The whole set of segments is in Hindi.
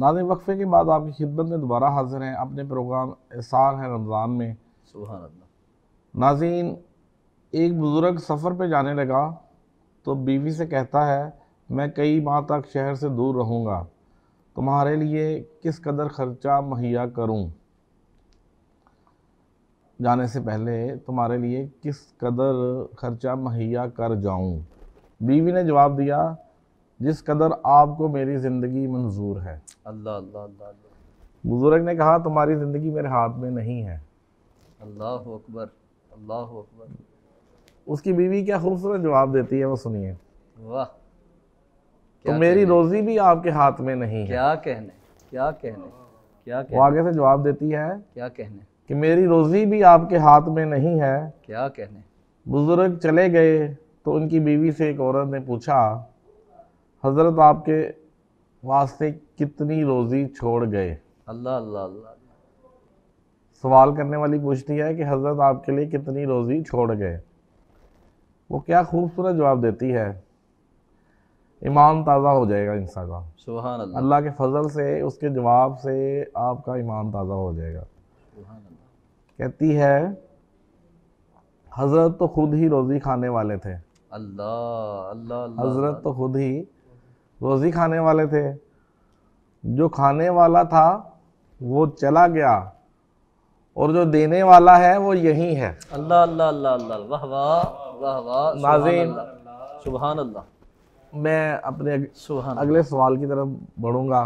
नाजिन वक्फे के बाद आपकी खिदमत में दोबारा हाजिर हैं अपने प्रोग्राम एसार है रमज़ान में नाजीन एक बुज़ुर्ग सफ़र पे जाने लगा तो बीवी से कहता है मैं कई माह तक शहर से दूर रहूँगा तुम्हारे लिए किस कदर ख़र्चा मुहैया करूँ जाने से पहले तुम्हारे लिए किस कदर ख़र्चा मुहैया कर जाऊँ बीवी ने जवाब दिया जिस कदर आपको मेरी ज़िंदगी मंजूर है अल्लाह अल्लाह अल्लाह बुज़ुर्ग ने कहा तुम्हारी ज़िंदगी मेरे हाथ में नहीं है अल्लाह अकबर अल्लाह अकबर उसकी बीवी क्या खूबसूरत जवाब देती है वो सुनिए वाह तो मेरी रोज़ी भी आपके हाथ में नहीं है क्या कहने क्या कहने क्या कहने? वो आगे से जवाब देती है क्या कहने कि मेरी रोज़ी भी आपके हाथ में नहीं है क्या कहने बुज़ुर्ग चले गए तो उनकी बीवी से एक औरत ने पूछा हज़रत आपके वास्ते कितनी रोज़ी छोड़ गए अल्लाह अल्लाह अल्लाह सवाल करने वाली पूछती है कि हज़रत आपके लिए कितनी रोज़ी छोड़ गए वो क्या खूबसूरत जवाब देती है ईमान ताज़ा हो जाएगा इंसान का सुबह अल्लाह के फजल से उसके जवाब से आपका ईमान ताज़ा हो जाएगा कहती है हज़रत तो खुद ही रोज़ी खाने वाले थे अल्लाह अल्लाह हज़रत तो खुद ही रोज़ी खाने वाले थे जो खाने वाला था वो चला गया और जो देने वाला है वो यही है अल्लाह अल्लाह अल्लाह अल्लाह वाह वाह सुबहान अल्लाह मैं अपने अगले सवाल की तरफ बढ़ूंगा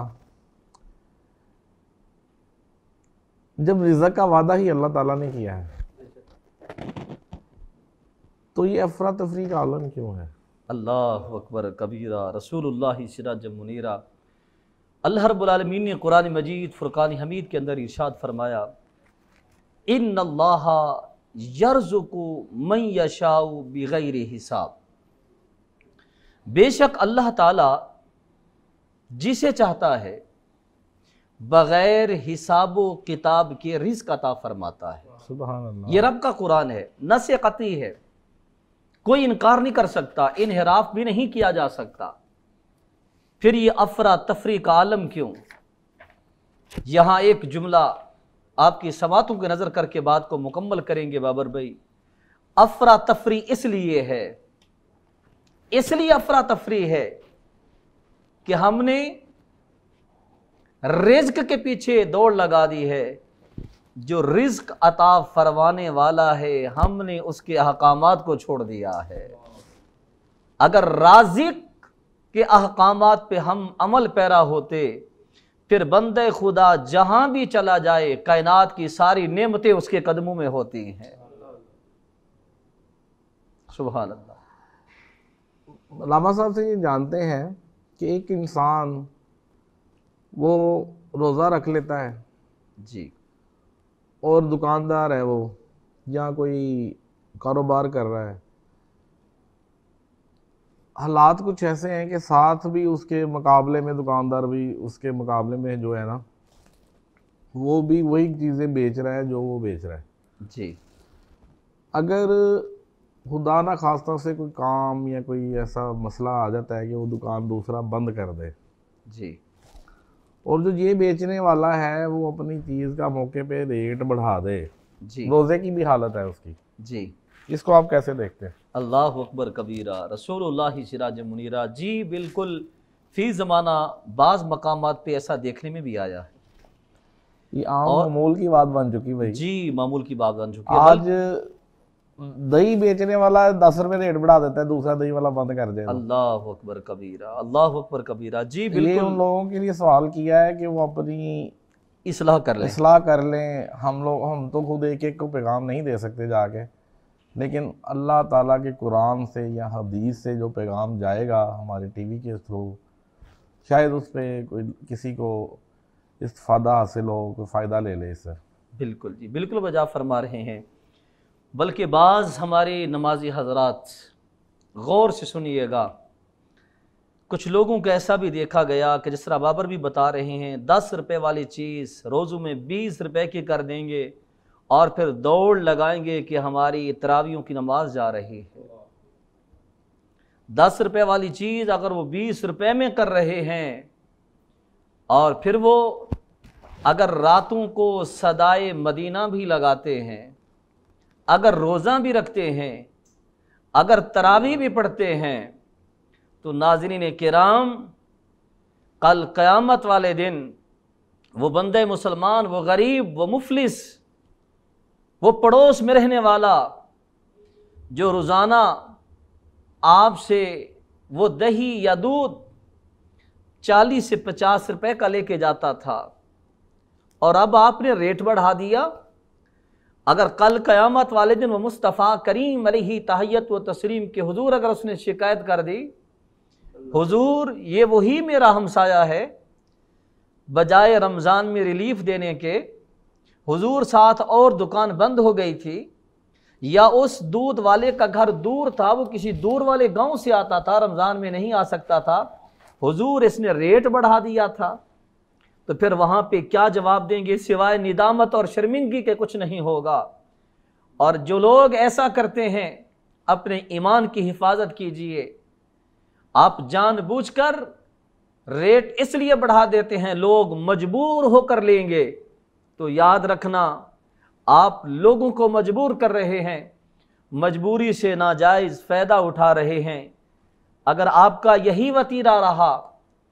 जब रिजक का वादा ही अल्लाह ताला ने किया है तो ये अफरा तफरी का आलम क्यों है अल्लाह अकबर कबीरा रसूल सिरा जमुनीरा अल्लाह रबालमीन ने कुरान मजीद फ़ुरक़ान हमीद के अंदर इर्शाद फरमाया इन अल्लाह यर्ज़ को मई यशाऊ हिसाब बेशक अल्लाह ताला जिसे चाहता है बग़ैर हिसाब किताब के रिस्क अता फरमाता है ये रब का कुरान है से कती है कोई इनकार नहीं कर सकता इनहराफ भी नहीं किया जा सकता फिर ये अफरा तफरी का आलम क्यों यहाँ एक जुमला आपकी समातों की नज़र करके बात को मुकम्मल करेंगे बाबर भाई अफरा तफरी इसलिए है इसलिए अफरा तफरी है कि हमने रिज्क के पीछे दौड़ लगा दी है जो रिज्क अता फरमाने वाला है हमने उसके अहकाम को छोड़ दिया है अगर राजिक के अहकाम पे हम अमल पैरा होते फिर बंदे खुदा जहां भी चला जाए कायनात की सारी नेमतें उसके कदमों में होती हैं सुबह लामा साहब से ये जानते हैं कि एक इंसान वो रोज़ा रख लेता है जी और दुकानदार है वो या कोई कारोबार कर रहा है हालात कुछ ऐसे हैं कि साथ भी उसके मुकाबले में दुकानदार भी उसके मुकाबले में जो है ना वो भी वही चीज़ें बेच रहा है जो वो बेच रहा है जी अगर खुदा ना खासतौर से कोई काम या कोई ऐसा मसला आ जाता है कि वो दुकान दूसरा बंद कर दे जी और जो ये बेचने वाला है वो अपनी चीज़ का मौके पे रेट बढ़ा दे जी रोज़े की भी हालत है उसकी जी इसको आप कैसे देखते हैं अल्लाह अकबर कबीरा रसूल सिराज मुनीरा जी बिल्कुल फ़ी ज़माना बाज़ मकाम पे ऐसा देखने में भी आया है ये आम मामूल की बात बन चुकी भाई जी मामूल की बात बन चुकी आज दही बेचने वाला दस रुपए रेट बढ़ा देता है दूसरा दही वाला बंद कर देता अल्लाह अकबर कबीरा अल्लाह अकबर कबीरा जी बिल्कुल उन लोगों के लिए सवाल किया है कि वो अपनी इसलाह कर लें इसलाह कर लें हम लोग हम तो खुद एक एक को पैगाम नहीं दे सकते जाके लेकिन अल्लाह ताला के कुरान से या हदीस से जो पैगाम जाएगा हमारे टीवी के थ्रू शायद उस पर कोई किसी को इस्तफ़ादा हासिल हो कोई फ़ायदा ले ले इससे बिल्कुल जी बिल्कुल वजह फरमा रहे हैं बल्कि बाज़ हमारे नमाजी हजरात गौर से सुनिएगा कुछ लोगों को ऐसा भी देखा गया कि जिस तरह बाबर भी बता रहे हैं दस रुपए वाली चीज़ रोज़ों में बीस रुपए की कर देंगे और फिर दौड़ लगाएंगे कि हमारी तरावियों की नमाज जा रही है दस रुपए वाली चीज़ अगर वो बीस रुपए में कर रहे हैं और फिर वो अगर रातों को सदाए मदीना भी लगाते हैं अगर रोज़ा भी रखते हैं अगर तरावी भी पढ़ते हैं तो नाजरीन कराम कल क़यामत वाले दिन वो बंदे मुसलमान वो गरीब वो मुफलिस वो पड़ोस में रहने वाला जो रोज़ाना आपसे वो दही या दूध चालीस से पचास रुपए का लेके जाता था और अब आपने रेट बढ़ा दिया अगर कल क़यामत वाले दिन व मुस्तफ़ा करीम अलही तहयत व तस्रीम के हजूर अगर उसने शिकायत कर दी हुजूर ये वही मेरा हमसाया है बजाय रमज़ान में रिलीफ देने के हुजूर साथ और दुकान बंद हो गई थी या उस दूध वाले का घर दूर था वो किसी दूर वाले गांव से आता था रमज़ान में नहीं आ सकता था हुजूर इसने रेट बढ़ा दिया था तो फिर वहां पे क्या जवाब देंगे सिवाय निदामत और शर्मिंदगी के कुछ नहीं होगा और जो लोग ऐसा करते हैं अपने ईमान की हिफाजत कीजिए आप जानबूझकर रेट इसलिए बढ़ा देते हैं लोग मजबूर होकर लेंगे तो याद रखना आप लोगों को मजबूर कर रहे हैं मजबूरी से नाजायज़ फ़ायदा उठा रहे हैं अगर आपका यही वतीरा रहा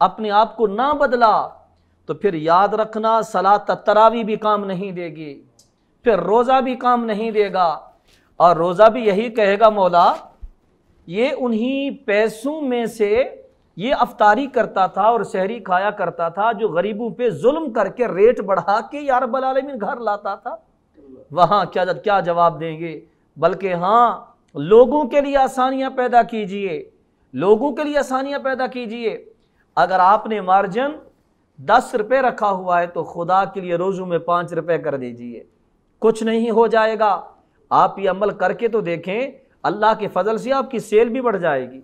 अपने आप को ना बदला तो फिर याद रखना सलात तरावी भी काम नहीं देगी फिर रोज़ा भी काम नहीं देगा और रोज़ा भी यही कहेगा मौला ये उन्हीं पैसों में से ये अफतारी करता था और शहरी खाया करता था जो गरीबों पे जुल्म करके रेट बढ़ा के यार बलामिन घर लाता था वहाँ क्या क्या जवाब देंगे बल्कि हाँ लोगों के लिए आसानियाँ पैदा कीजिए लोगों के लिए आसानियाँ पैदा कीजिए अगर आपने मार्जिन दस रुपये रखा हुआ है तो खुदा के लिए रोज़ू में पाँच रुपये कर दीजिए कुछ नहीं हो जाएगा आप ये अमल करके तो देखें अल्लाह के फजल से आपकी सेल भी बढ़ जाएगी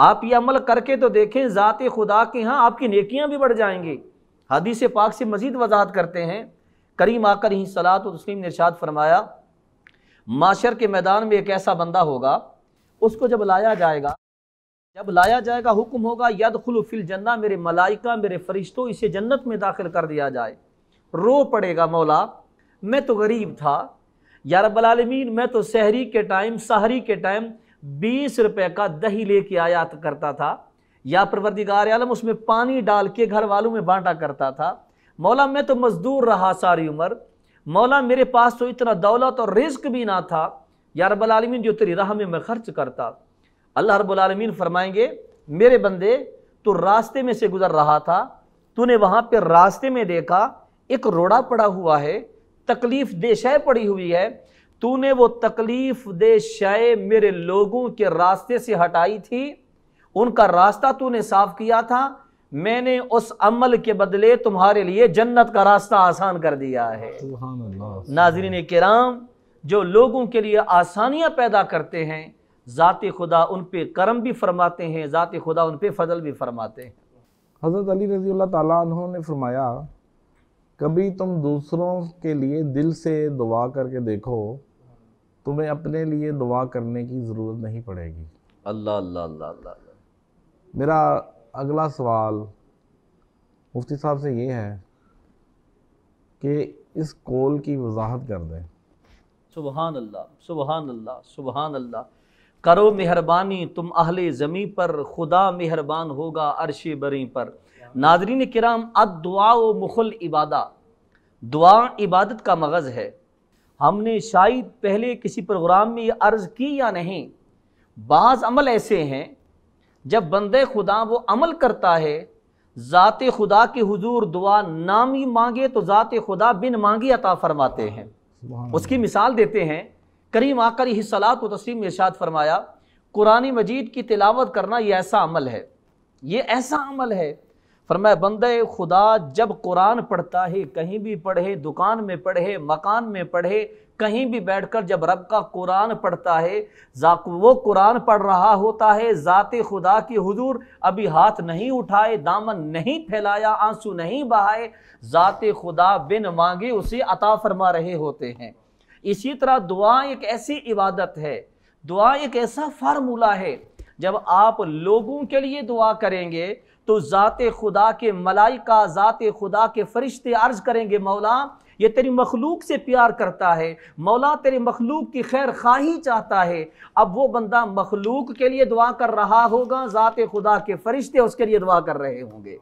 आप ये अमल करके तो देखें ज़ात खुदा के यहाँ आपकी नेकियाँ भी बढ़ जाएंगी हदीस पाक से मज़ीद वजाहत करते हैं करीम आकर ही सलात तस्लीम निरशाद फरमाया माशर के मैदान में एक ऐसा बंदा होगा उसको जब लाया जाएगा जब लाया जाएगा हुक्म होगा यद खुलफिल जन्ना मेरे मलाइका मेरे फरिश्तों इसे जन्नत में दाखिल कर दिया जाए रो पड़ेगा मौला मैं तो गरीब था या मैं तो शहरी के टाइम सहरी के टाइम बीस रुपए का दही लेके आयात करता था या परवरदिगार आलम उसमें पानी डाल के घर वालों में बांटा करता था मौला मैं तो मजदूर रहा सारी उम्र मौला मेरे पास तो इतना दौलत और रिस्क भी ना था या आलमीन जो तेरी राह में मैं खर्च करता अल्लाह रबालमीन फरमाएंगे मेरे बंदे तो रास्ते में से गुज़र रहा था तूने वहाँ पर रास्ते में देखा एक रोड़ा पड़ा हुआ है तकलीफ़ दे शय पड़ी हुई है तूने वो तकलीफ़ दे शय मेरे लोगों के रास्ते से हटाई थी उनका रास्ता तूने साफ़ किया था मैंने उस अमल के बदले तुम्हारे लिए जन्नत का रास्ता आसान कर दिया है नाजरीन कराम जो लोगों के लिए आसानियाँ पैदा करते हैं ज़ात खुदा उन पर करम भी फरमाते हैं ज़ात खुदा उन पर फजल भी फरमाते हैं हज़रत अली रजी तु ने फरमाया कभी तुम दूसरों के लिए दिल से दुआ करके देखो तुम्हें अपने लिए दुआ करने की ज़रूरत नहीं पड़ेगी अल्लाह अल्लाह अल्लाह अल्लाह मेरा अगला सवाल मुफ्ती साहब से ये है कि इस कॉल की वजाहत कर दें सुबहान अल्लाह सुबहान अल्लाह सुबहान अल्लाह करो मेहरबानी तुम अहल ज़मी पर खुदा मेहरबान होगा अरश बरी पर नाजरीन कराम अद दुआ मुखल इबादा दुआ इबादत का मगज़ है हमने शायद पहले किसी प्रोग्राम में ये अर्ज़ की या नहीं बाज़ अमल ऐसे हैं जब बंदे खुदा वो अमल करता है ज़ात खुदा के हुजूर दुआ नाम ही मांगे तो ज़ात खुदा बिन मांगी अता फरमाते हैं उसकी मिसाल देते हैं करीम आकर ही सलात व तस्लीम इर्शाद फरमाया कुरान मजीद की तिलावत करना ये ऐसा अमल है ये ऐसा अमल है फरमाए बंद खुदा जब कुरान पढ़ता है कहीं भी पढ़े दुकान में पढ़े मकान में पढ़े कहीं भी बैठकर जब रब का कुरान पढ़ता है वो कुरान पढ़ रहा होता है ज़ाते खुदा की हुजूर अभी हाथ नहीं उठाए दामन नहीं फैलाया आंसू नहीं बहाए ज़ात खुदा बिन मांगे उसे अता फरमा रहे होते हैं इसी तरह दुआ एक ऐसी इबादत है दुआ एक ऐसा फार्मूला है जब आप लोगों के लिए दुआ करेंगे तो ज़ात खुदा के मलाइका ज़ात खुदा के फरिश्ते अर्ज करेंगे मौला ये तेरी मखलूक से प्यार करता है मौला तेरी मखलूक की खैर खाही चाहता है अब वो बंदा मखलूक के लिए दुआ कर रहा होगा ज़ात खुदा के फरिश्ते उसके लिए दुआ कर रहे होंगे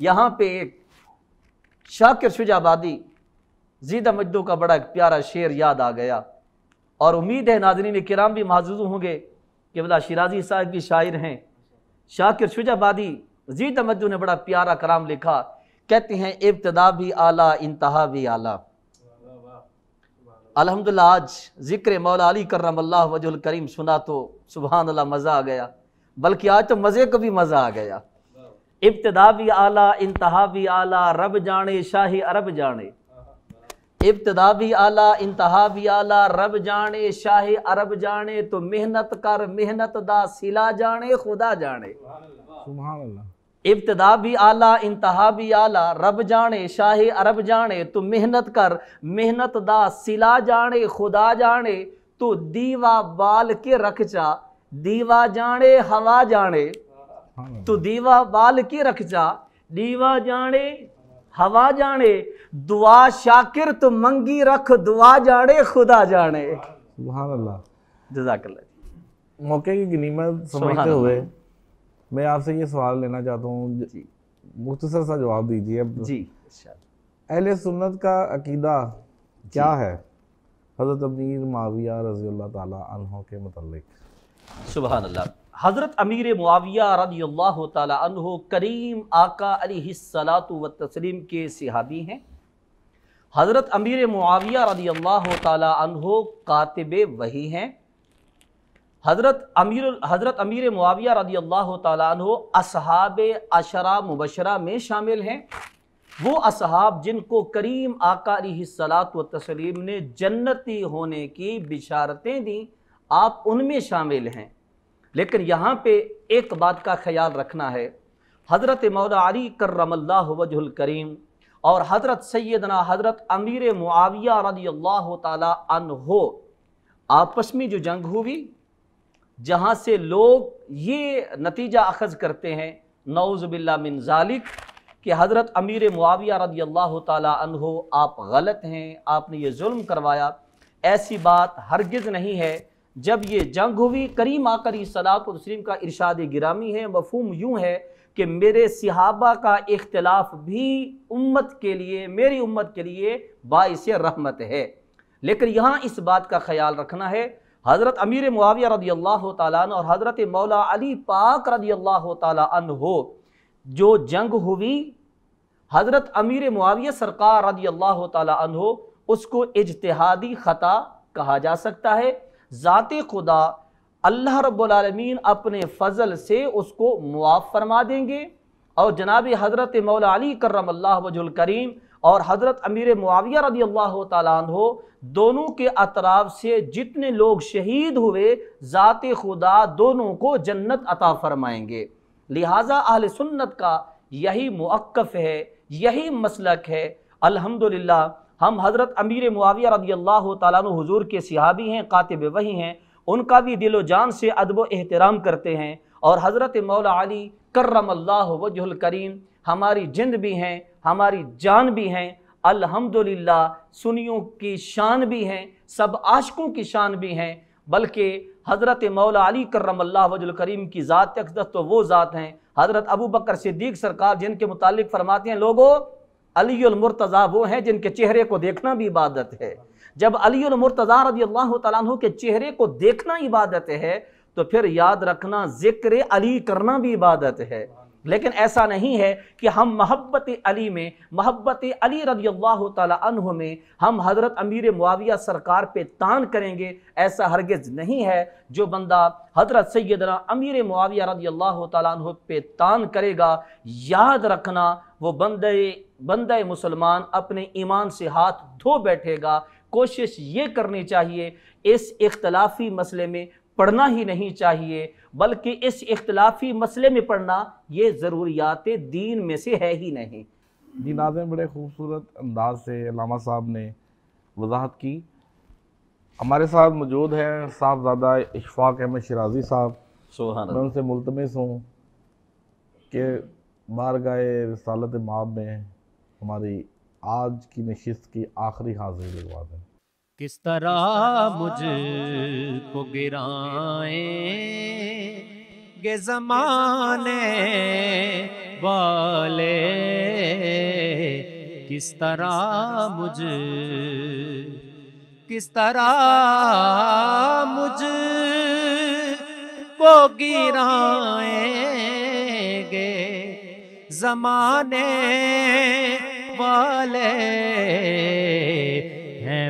यहाँ पे एक शाकिर शुजाबादी जीदा मजदू का बड़ा प्यारा शेर याद आ गया और उम्मीद है नाजरीन कराम भी महजूज होंगे कि बला शिराजी साहब भी शायर हैं शाकिर शुजाबादी जी मजदू ने बड़ा प्यारा कराम लिखा कहते हैं इब्तदा भी आला इंतहा भी आला अलहमदिल्ला आज ज़िक्र मौला अली करम अल्लाह वजुल करीम सुना तो सुबहान मज़ा आ गया बल्कि आज तो मज़े को भी मज़ा आ गया इब्तदा भी आला इंतहा भी आला रब जाने शाही अरब जाने इब्तदा भी आला इंतहा भी आला रब जाने शाह अरब जाने तो मेहनत कर मेहनत दा सिला जाने खुदा जाने इब्तदा भी आला इंतहा भी आला रब जाने शाह अरब जाने तो मेहनत कर मेहनत दा सिला जाने खुदा जाने तो दीवा बाल के रख जा दीवा जाने हवा जाने तो दीवा बाल के रख जा दीवा जाने हवा जाने दुआ शाकिर तो मंगी रख दुआ जाने खुदा जाने अल्लाह जजाकल्ला मौके की गनीमत समझते हुए मैं आपसे ये सवाल लेना चाहता हूँ मुख्तसर सा जवाब दीजिए जी अहल सुन्नत का अकीदा क्या है हज़रत अमीर माविया रजी अल्लाह ताला तहों के मतलब सुबह अल्लाह हज़रत अमीर मुआविया रदी अल्लाह तहो करीम आका सलात व तस्लीम के सिहाबी हैं हज़रत अमीर मुआविया रदी अल्लाह तहो कातब वही हैं हज़रत अमीर हज़रत अमीर मुआविया रदी अल्लाह तहो असहाब अशरा मुबशरा में शामिल हैं वो असहाब जिनको करीम आका सलात व तस्लीम ने जन्नती होने की बिशारतें दी आप उनमें शामिल हैं लेकिन यहाँ पे एक बात का ख्याल रखना है हज़रत मौलारी करमल्ला वजुल करीम और हज़रत सैदना हज़रत अमीर मुआविया रदी अल्लाह हो आपस में जो जंग हुई जहाँ से लोग ये नतीजा अखज़ करते हैं नौज़बिल्ला मिन जालिक कि हज़रत अमीर मुआविया रदी अल्लाह हो आप गलत हैं आपने ये जुल्म करवाया ऐसी बात हरगिज़ नहीं है जब ये जंग हुई करीम आकर सलातम का इरशाद गिरामी है मफहम यूँ है कि मेरे सिहाबा का इख्तलाफ भी उम्मत के लिए मेरी उम्मत के लिए बायस रहमत है लेकिन यहाँ इस बात का ख्याल रखना है हज़रत अमीर मुआविया रदी अल्लाह तन और हज़रत मौला अली पाक रदी अल्लाह तन हो जो जंग हुई हज़रत अमीर मुआविया सरकार रदी अल्लाह तन हो उसको इजतहादी ख़ता कहा जा सकता है ज़ात खुदा अल्लाह रब्लमीन अपने फ़ज़ल से उसको मुआफ़ फरमा देंगे और जनाब हज़रत मौला अली करम करीम और हज़रत अमीर मुआविया रदी अल्लाह तहो दोनों के अतराब से जितने लोग शहीद हुए ज़ात खुदा दोनों को जन्नत अता फरमाएंगे लिहाजा अहल सुन्नत का यही मौक़ है यही मसलक है अल्हम्दुलिल्लाह हम हज़रत अमीर मुआविया रदी अल्लाह तु हजूर के सिहाबी हैं कातब वही हैं उनका भी दिलो जान से अदब एहतराम करते हैं और हज़रत मौला अली करमल्ला वजुल करीम हमारी जिंद भी हैं हमारी जान भी हैं अल्हम्दुलिल्लाह सुनियों की शान भी हैं सब आशकों की शान भी हैं बल्कि हज़रत मौला अली करमल्ला वजुल करीम की ज़ात अकदस तो वो ज़ात हैं हज़रत अबू बकर सिद्दीक सरकार जिनके मुतालिक फरमाते हैं लोगों अलीमरतज़ा वो हैं जिनके चेहरे को देखना भी इबादत है जब अलीमरतज़ा रजी अल्लाह तु के चेहरे को देखना इबादत है तो फिर याद रखना ज़िक्र अली करना भी इबादत है लेकिन ऐसा नहीं है कि हम महब्बत अली में महब्बत अली रजी अल्लाह तह में हम हज़रत अमीर मुआविया सरकार पे तान करेंगे ऐसा हरगज़ नहीं है जो बंदा हज़रत सैदना अमीर मुआविया रजी अल्लाह तह पे तान करेगा याद रखना वो बंदे बंदे मुसलमान अपने ईमान से हाथ धो बैठेगा कोशिश ये करनी चाहिए इस इख्तलाफी मसले में पढ़ना ही नहीं चाहिए बल्कि इस इख्तलाफी मसले में पढ़ना ये ज़रूरियात दीन में से है ही नहीं जी नाजन बड़े खूबसूरत अंदाज से लामा साहब ने वजाहत की हमारे साथ मौजूद हैं साहबजादा इशफाक अहमद शराजी साहब मैं उनसे मुलतमस हूँ कि बार गाय रसालत माब में हमारी आज की नशस्त की आखिरी हाजिरी लगवा दें किस तरह मुझको गिराए गे जमाने वाले किस तरह मुझ किस तरह मुझ को गिराएंगे जमाने वाले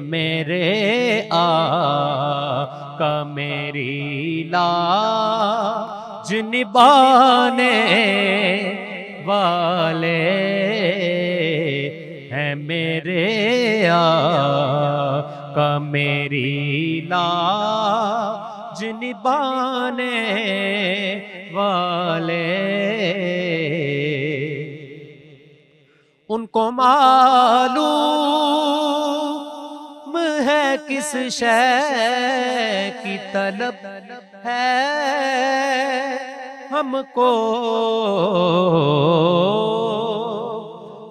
मेरे का मेरी लाज निभाने वाले हैं मेरे आ का मेरी लाज निभाने वाले उनको मालूम है किस शह की तलब है हमको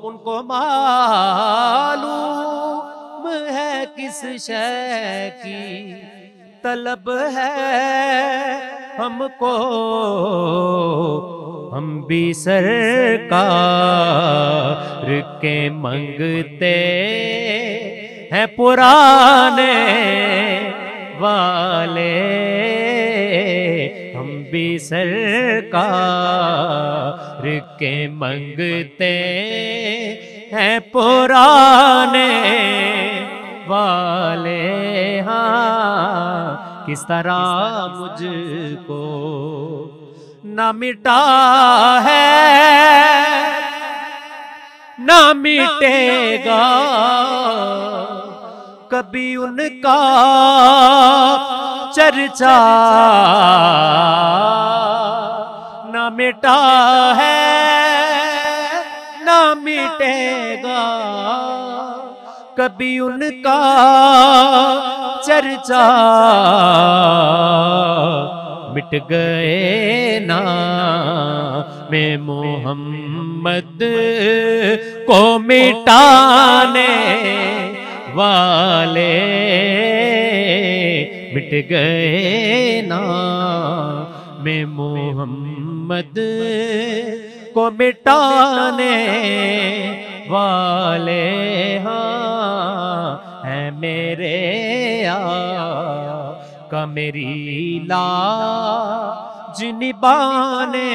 उनको मालूम है किस शह की तलब है हमको हम भी सरकार के मंगते हैं पुराने वाले हम भी सरकार के मंगते हैं पुराने वाले हाँ किस तरह मुझको न मिटा है न मिटेगा कभी उनका चर्चा न मिटा है न मिटेगा कभी उनका चर्चा मिट गए ना मैं मोहम्मद को मिटाने वाले मिट गए ना मैं मोहम्मद को मिटाने वाले हाँ है मेरे का मेरी ला जिनिबाने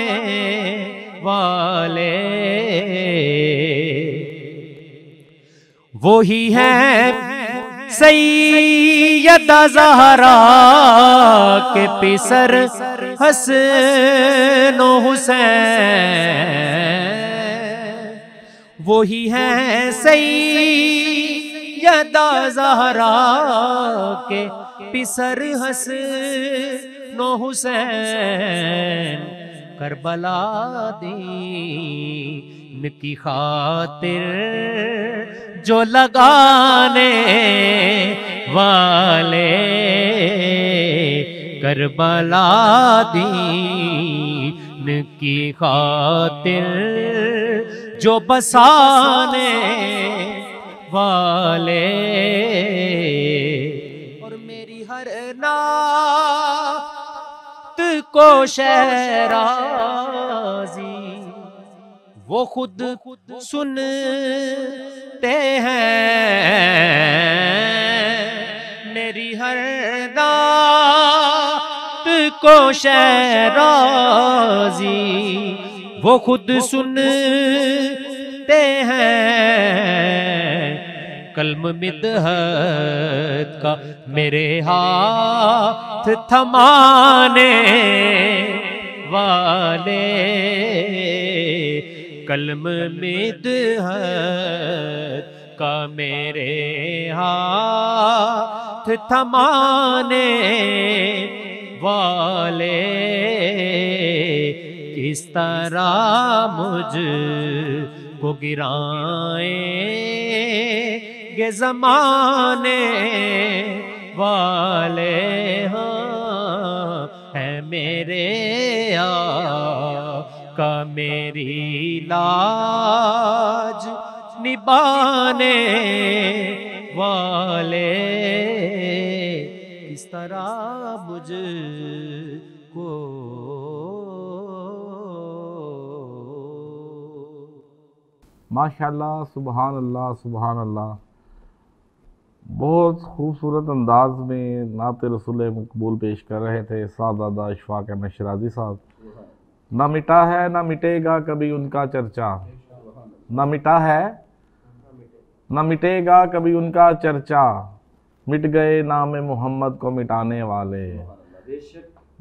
वाले वो ही है सैयदा जहरा के पिसर हसन हुसैन वो ही है यदा जहरा के पिसर हसन हुसैन करबला दी की खातिर जो लगाने वाले करबला दीन की खातिर जो बसाने वाले और मेरी हर नात को शहराजी वो खुद सुनते हैं मेरी हर दात को शराजी वो खुद सुनते हैं कलम मिदहत का मेरे हाथ थमाने वाले कलम मित का मेरे हाथ थमाने वाले किस तरह मुझ को गिराए गे जमाने वाले हाँ है मेरे यार का मेरी लाज निभाने वाले किस तरह मुझ को माशाल्लाह सुबहान अल्लाह सुबहान अल्लाह बहुत खूबसूरत अंदाज में नात रसूल मकबूल पेश कर रहे थे साहबजादा इशफाक अहमद शराजी साहब न मिटा है न मिटेगा कभी उनका चर्चा न मिटा है न मिटेगा कभी उनका चर्चा मिट गए नाम मोहम्मद को मिटाने वाले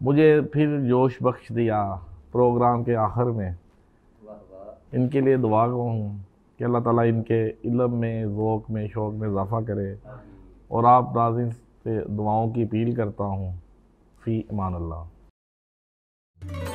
मुझे फिर जोश बख्श दिया प्रोग्राम के आखिर में इनके लिए दुआ गो हूँ कि अल्लाह ताला इनके इलम में ओक़ में शौक़ में इजाफ़ा करे और आप नाजिन से दुआओं की अपील करता हूँ फ़ी ईमान अल्लाह